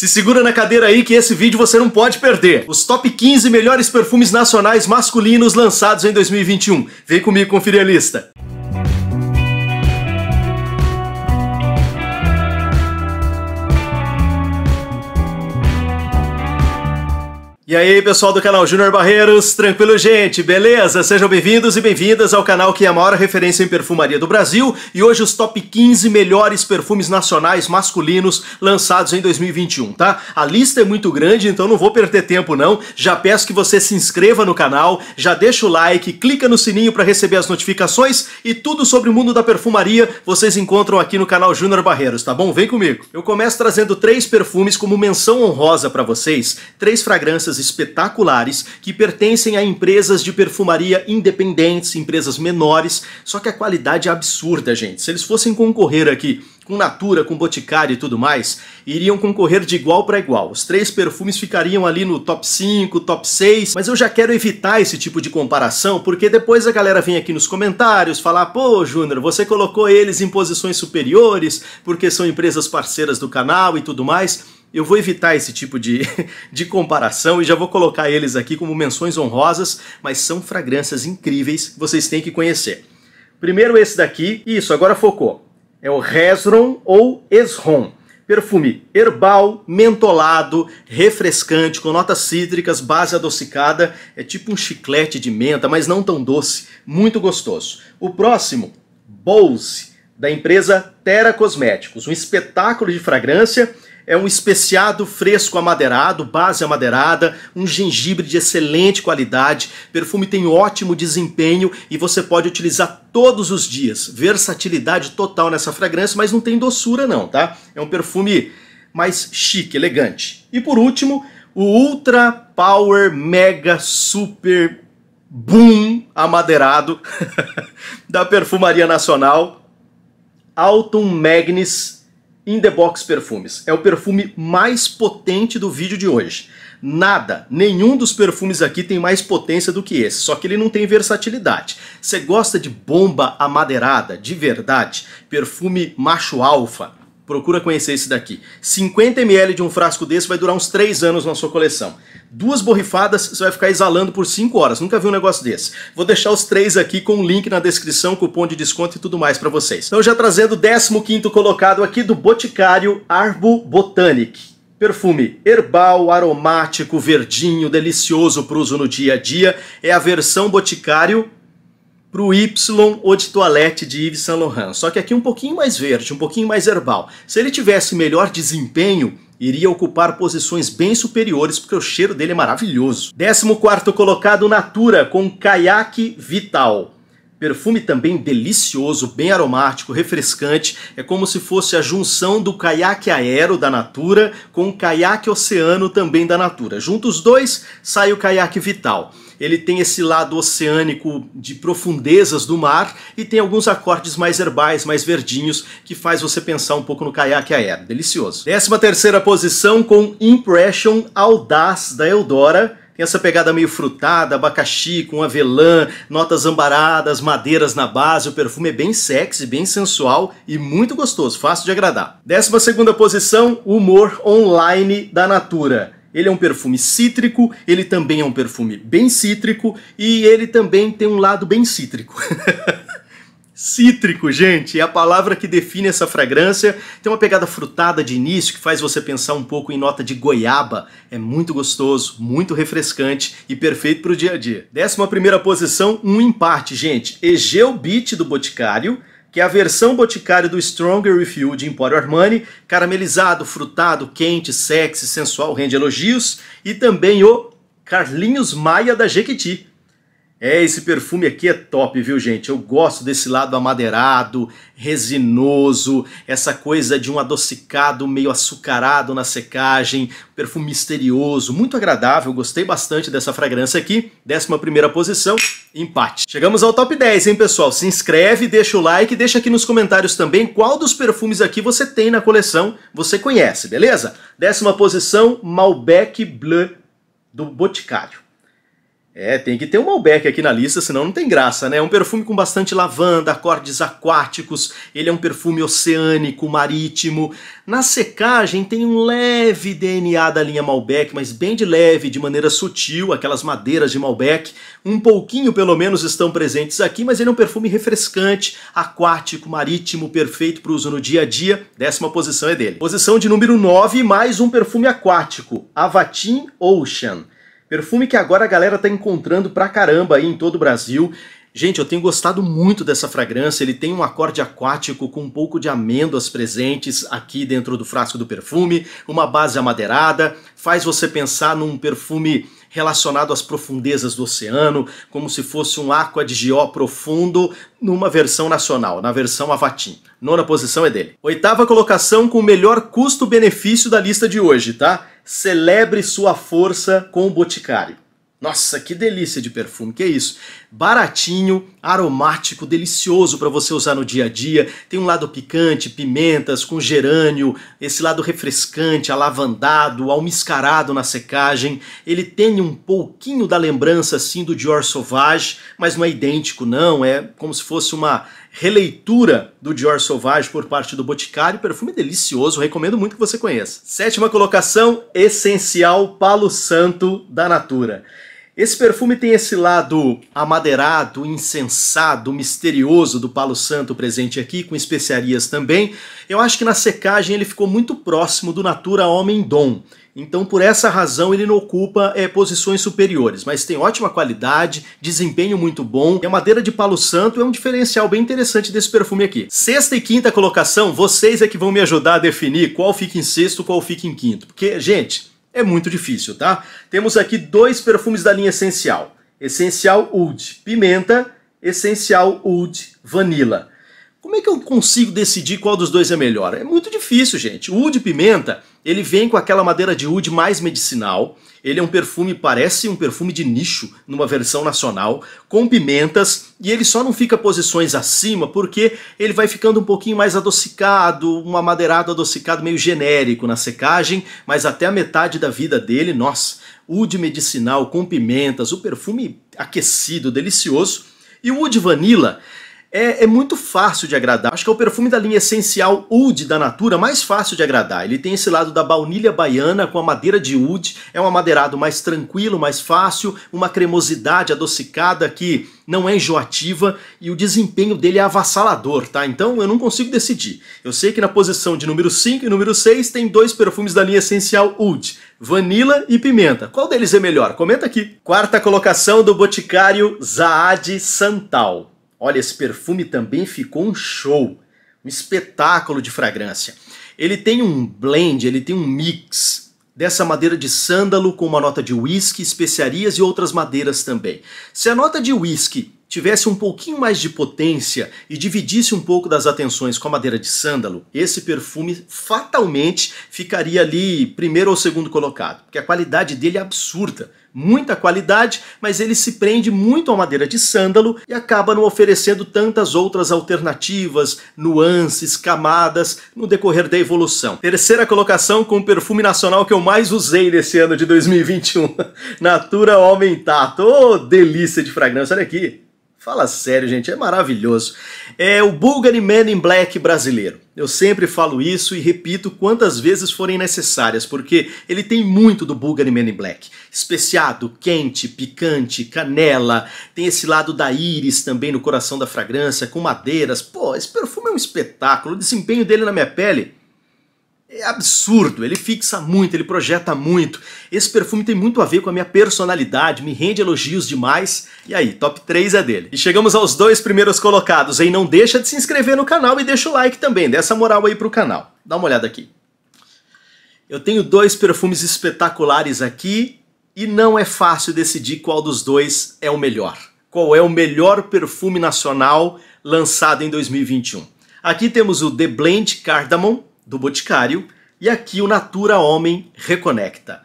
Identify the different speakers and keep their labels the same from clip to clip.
Speaker 1: Se segura na cadeira aí que esse vídeo você não pode perder. Os top 15 melhores perfumes nacionais masculinos lançados em 2021. Vem comigo conferir a lista. E aí, pessoal do canal Júnior Barreiros, tranquilo, gente? Beleza? Sejam bem-vindos e bem-vindas ao canal que é a maior referência em perfumaria do Brasil e hoje os top 15 melhores perfumes nacionais masculinos lançados em 2021, tá? A lista é muito grande, então não vou perder tempo não. Já peço que você se inscreva no canal, já deixa o like, clica no sininho para receber as notificações e tudo sobre o mundo da perfumaria vocês encontram aqui no canal Júnior Barreiros, tá bom? Vem comigo. Eu começo trazendo três perfumes como menção honrosa para vocês, três fragrâncias espetaculares que pertencem a empresas de perfumaria independentes, empresas menores, só que a qualidade é absurda, gente. Se eles fossem concorrer aqui com Natura, com Boticário e tudo mais, iriam concorrer de igual para igual. Os três perfumes ficariam ali no top 5, top 6, mas eu já quero evitar esse tipo de comparação, porque depois a galera vem aqui nos comentários falar: pô, Júnior, você colocou eles em posições superiores porque são empresas parceiras do canal e tudo mais eu vou evitar esse tipo de, de comparação e já vou colocar eles aqui como menções honrosas, mas são fragrâncias incríveis que vocês têm que conhecer. Primeiro esse daqui, isso, agora focou. É o Resron ou Esron. Perfume herbal, mentolado, refrescante, com notas cítricas, base adocicada. É tipo um chiclete de menta, mas não tão doce. Muito gostoso. O próximo, Bose, da empresa Terra Cosméticos. Um espetáculo de fragrância é um especiado fresco amadeirado, base amadeirada, um gengibre de excelente qualidade, perfume tem ótimo desempenho e você pode utilizar todos os dias. Versatilidade total nessa fragrância, mas não tem doçura não, tá? É um perfume mais chique, elegante. E por último, o Ultra Power Mega Super Boom amadeirado da Perfumaria Nacional, Alton Magnus In The Box Perfumes. É o perfume mais potente do vídeo de hoje. Nada, nenhum dos perfumes aqui tem mais potência do que esse, só que ele não tem versatilidade. Você gosta de bomba amadeirada, de verdade, perfume macho alfa, Procura conhecer esse daqui. 50 ml de um frasco desse vai durar uns 3 anos na sua coleção. Duas borrifadas, você vai ficar exalando por 5 horas. Nunca vi um negócio desse. Vou deixar os três aqui com o um link na descrição, cupom de desconto e tudo mais para vocês. Então já trazendo o 15º colocado aqui do Boticário Arbo Botanic. Perfume herbal, aromático, verdinho, delicioso para uso no dia a dia. É a versão Boticário para o Y ou de toilette de Yves Saint Laurent. Só que aqui um pouquinho mais verde, um pouquinho mais herbal. Se ele tivesse melhor desempenho, iria ocupar posições bem superiores porque o cheiro dele é maravilhoso. 14 colocado Natura com Kayak Vital. Perfume também delicioso, bem aromático, refrescante. É como se fosse a junção do caiaque aero da Natura com o caiaque oceano também da Natura. Juntos os dois, sai o caiaque vital ele tem esse lado oceânico de profundezas do mar e tem alguns acordes mais herbais, mais verdinhos, que faz você pensar um pouco no caiaque aéreo. Delicioso. Décima terceira posição com Impression Audaz da Eudora essa pegada meio frutada, abacaxi com avelã, notas ambaradas, madeiras na base. O perfume é bem sexy, bem sensual e muito gostoso, fácil de agradar. 12 segunda posição, Humor Online da Natura. Ele é um perfume cítrico, ele também é um perfume bem cítrico e ele também tem um lado bem cítrico. Cítrico, gente, é a palavra que define essa fragrância. Tem uma pegada frutada de início que faz você pensar um pouco em nota de goiaba. É muito gostoso, muito refrescante e perfeito para o dia a dia. Décima primeira posição, um empate, gente. Egeu Beach do Boticário que é a versão boticário do Stronger With You de Emporio Armani, caramelizado, frutado, quente, sexy, sensual, rende elogios, e também o Carlinhos Maia da Jequiti, é, esse perfume aqui é top, viu, gente? Eu gosto desse lado amadeirado, resinoso, essa coisa de um adocicado meio açucarado na secagem, perfume misterioso, muito agradável, gostei bastante dessa fragrância aqui. Décima primeira posição, empate. Chegamos ao top 10, hein, pessoal? Se inscreve, deixa o like, deixa aqui nos comentários também qual dos perfumes aqui você tem na coleção, você conhece, beleza? Décima posição, Malbec Bleu do Boticário. É, tem que ter um Malbec aqui na lista, senão não tem graça, né? É um perfume com bastante lavanda, acordes aquáticos, ele é um perfume oceânico, marítimo. Na secagem tem um leve DNA da linha Malbec, mas bem de leve, de maneira sutil, aquelas madeiras de Malbec. Um pouquinho, pelo menos, estão presentes aqui, mas ele é um perfume refrescante, aquático, marítimo, perfeito para uso no dia a dia. Décima posição é dele. Posição de número 9, mais um perfume aquático, Avatin Ocean. Perfume que agora a galera tá encontrando pra caramba aí em todo o Brasil Gente, eu tenho gostado muito dessa fragrância, ele tem um acorde aquático com um pouco de amêndoas presentes aqui dentro do frasco do perfume, uma base amadeirada, faz você pensar num perfume relacionado às profundezas do oceano, como se fosse um aqua de profundo numa versão nacional, na versão Avatim. Nona posição é dele. Oitava colocação com o melhor custo-benefício da lista de hoje, tá? Celebre sua força com o Boticário. Nossa, que delícia de perfume, que é isso? Baratinho, aromático, delicioso para você usar no dia a dia. Tem um lado picante, pimentas, com gerânio, esse lado refrescante, alavandado, almiscarado na secagem. Ele tem um pouquinho da lembrança assim do Dior Sauvage, mas não é idêntico não, é como se fosse uma releitura do Dior Sauvage por parte do Boticário, perfume delicioso, recomendo muito que você conheça. Sétima colocação, essencial Palo Santo da Natura. Esse perfume tem esse lado amadeirado, incensado, misterioso do Palo Santo presente aqui, com especiarias também. Eu acho que na secagem ele ficou muito próximo do Natura Homem Dom. Então, por essa razão, ele não ocupa é, posições superiores, mas tem ótima qualidade, desempenho muito bom. E a madeira de Palo Santo é um diferencial bem interessante desse perfume aqui. Sexta e quinta colocação, vocês é que vão me ajudar a definir qual fica em sexto, qual fica em quinto. Porque, gente, é muito difícil, tá? Temos aqui dois perfumes da linha Essencial. Essencial Oud Pimenta, Essencial Oud Vanilla. Como é que eu consigo decidir qual dos dois é melhor? É muito difícil, gente. O Oud Pimenta, ele vem com aquela madeira de Oud mais medicinal. Ele é um perfume, parece um perfume de nicho, numa versão nacional, com pimentas. E ele só não fica posições acima porque ele vai ficando um pouquinho mais adocicado, um amadeirado adocicado meio genérico na secagem. Mas até a metade da vida dele, nossa, Oud medicinal com pimentas, o perfume aquecido, delicioso. E o Oud Vanilla é, é, muito fácil de agradar. Acho que é o perfume da linha essencial Oud da Natura mais fácil de agradar. Ele tem esse lado da baunilha baiana com a madeira de Oud. É um amadeirado mais tranquilo, mais fácil, uma cremosidade adocicada que não é enjoativa e o desempenho dele é avassalador, tá? Então eu não consigo decidir. Eu sei que na posição de número 5 e número 6 tem dois perfumes da linha essencial Oud. Vanilla e pimenta. Qual deles é melhor? Comenta aqui. Quarta colocação do Boticário Zaad Santal. Olha, esse perfume também ficou um show, um espetáculo de fragrância. Ele tem um blend, ele tem um mix dessa madeira de sândalo com uma nota de whisky, especiarias e outras madeiras também. Se a nota de whisky tivesse um pouquinho mais de potência e dividisse um pouco das atenções com a madeira de sândalo, esse perfume fatalmente ficaria ali primeiro ou segundo colocado, porque a qualidade dele é absurda. Muita qualidade, mas ele se prende muito à madeira de sândalo e acaba não oferecendo tantas outras alternativas, nuances, camadas no decorrer da evolução. Terceira colocação com o perfume nacional que eu mais usei nesse ano de 2021, Natura Aumentato. Ô, oh, delícia de fragrância, olha aqui. Fala sério, gente, é maravilhoso. É o Bulgari Man in Black brasileiro. Eu sempre falo isso e repito quantas vezes forem necessárias, porque ele tem muito do Bulgari Man in Black. Especiado, quente, picante, canela, tem esse lado da íris também no coração da fragrância, com madeiras. Pô, esse perfume é um espetáculo, o desempenho dele na minha pele é absurdo, ele fixa muito, ele projeta muito. Esse perfume tem muito a ver com a minha personalidade, me rende elogios demais. E aí, top 3 é dele. E chegamos aos dois primeiros colocados, hein? Não deixa de se inscrever no canal e deixa o like também, dessa moral aí pro canal. Dá uma olhada aqui. Eu tenho dois perfumes espetaculares aqui e não é fácil decidir qual dos dois é o melhor. Qual é o melhor perfume nacional lançado em 2021? Aqui temos o The Blend Cardamom, do Boticário e aqui o Natura Homem Reconecta.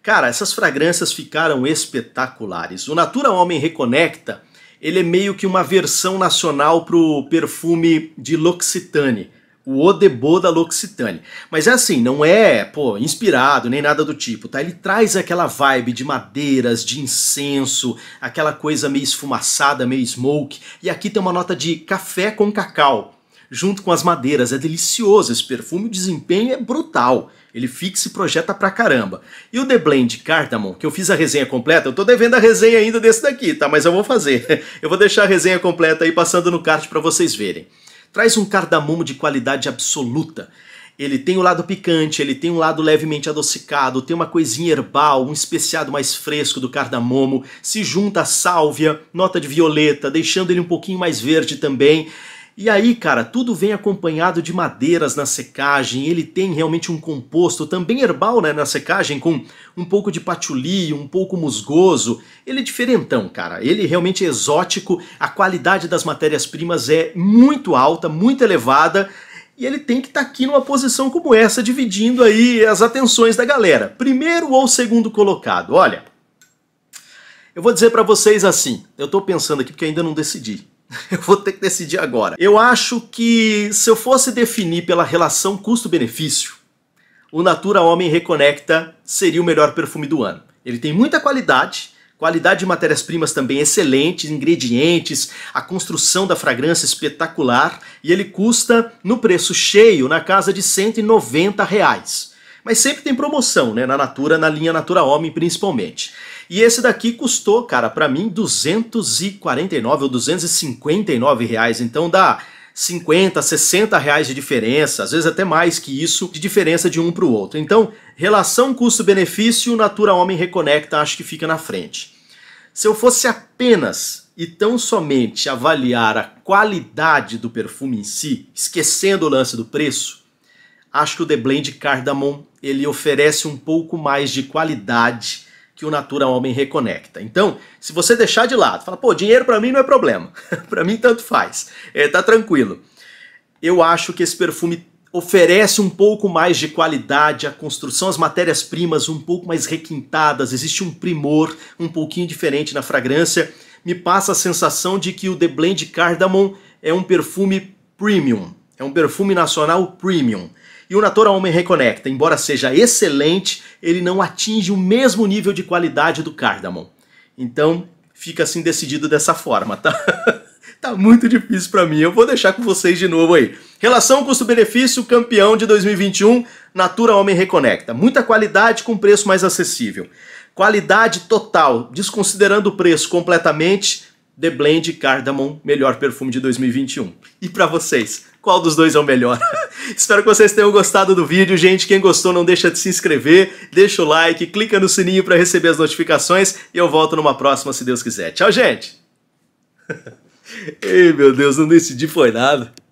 Speaker 1: Cara, essas fragrâncias ficaram espetaculares. O Natura Homem Reconecta, ele é meio que uma versão nacional pro perfume de L'Occitane, o Odebô da L'Occitane. Mas é assim, não é, pô, inspirado nem nada do tipo, tá? Ele traz aquela vibe de madeiras, de incenso, aquela coisa meio esfumaçada, meio smoke, e aqui tem uma nota de café com cacau junto com as madeiras. É delicioso esse perfume, o desempenho é brutal. Ele fixa e projeta pra caramba. E o The Blend Cardamom, que eu fiz a resenha completa, eu tô devendo a resenha ainda desse daqui, tá? Mas eu vou fazer. Eu vou deixar a resenha completa aí passando no card para vocês verem. Traz um cardamomo de qualidade absoluta. Ele tem um lado picante, ele tem um lado levemente adocicado, tem uma coisinha herbal, um especiado mais fresco do cardamomo, se junta a sálvia, nota de violeta, deixando ele um pouquinho mais verde também. E aí, cara, tudo vem acompanhado de madeiras na secagem, ele tem realmente um composto também herbal né, na secagem, com um pouco de patchouli, um pouco musgoso. Ele é diferentão, cara. Ele é realmente é exótico, a qualidade das matérias-primas é muito alta, muito elevada, e ele tem que estar tá aqui numa posição como essa, dividindo aí as atenções da galera. Primeiro ou segundo colocado, olha... Eu vou dizer para vocês assim, eu estou pensando aqui porque ainda não decidi. Eu vou ter que decidir agora. Eu acho que se eu fosse definir pela relação custo-benefício, o Natura Homem Reconecta seria o melhor perfume do ano. Ele tem muita qualidade, qualidade de matérias-primas também excelente, ingredientes, a construção da fragrância espetacular e ele custa, no preço cheio, na casa de 190 reais. Mas sempre tem promoção, né? Na Natura, na linha Natura Homem principalmente. E esse daqui custou, cara, para mim 249 ou 259 reais, então dá 50, 60 reais de diferença, às vezes até mais que isso, de diferença de um para o outro. Então, relação custo-benefício, Natura Homem Reconecta acho que fica na frente. Se eu fosse apenas e tão somente avaliar a qualidade do perfume em si, esquecendo o lance do preço, acho que o The Blend Cardamom ele oferece um pouco mais de qualidade que o Natura Homem reconecta. Então, se você deixar de lado, fala, pô, dinheiro para mim não é problema, para mim tanto faz, é, tá tranquilo. Eu acho que esse perfume oferece um pouco mais de qualidade, a construção, as matérias-primas um pouco mais requintadas, existe um primor um pouquinho diferente na fragrância. Me passa a sensação de que o The Blend Cardamom é um perfume premium, é um perfume nacional premium e o Natura Homem Reconecta, embora seja excelente, ele não atinge o mesmo nível de qualidade do Cardamom. Então, fica assim decidido dessa forma, tá? tá muito difícil para mim. Eu vou deixar com vocês de novo aí. Relação custo-benefício, campeão de 2021, Natura Homem Reconecta. Muita qualidade com preço mais acessível. Qualidade total, desconsiderando o preço completamente, The Blend Cardamom, melhor perfume de 2021. E para vocês, qual dos dois é o melhor? Espero que vocês tenham gostado do vídeo, gente. Quem gostou, não deixa de se inscrever, deixa o like, clica no sininho para receber as notificações e eu volto numa próxima, se Deus quiser. Tchau, gente! Ei, meu Deus, não decidi foi nada.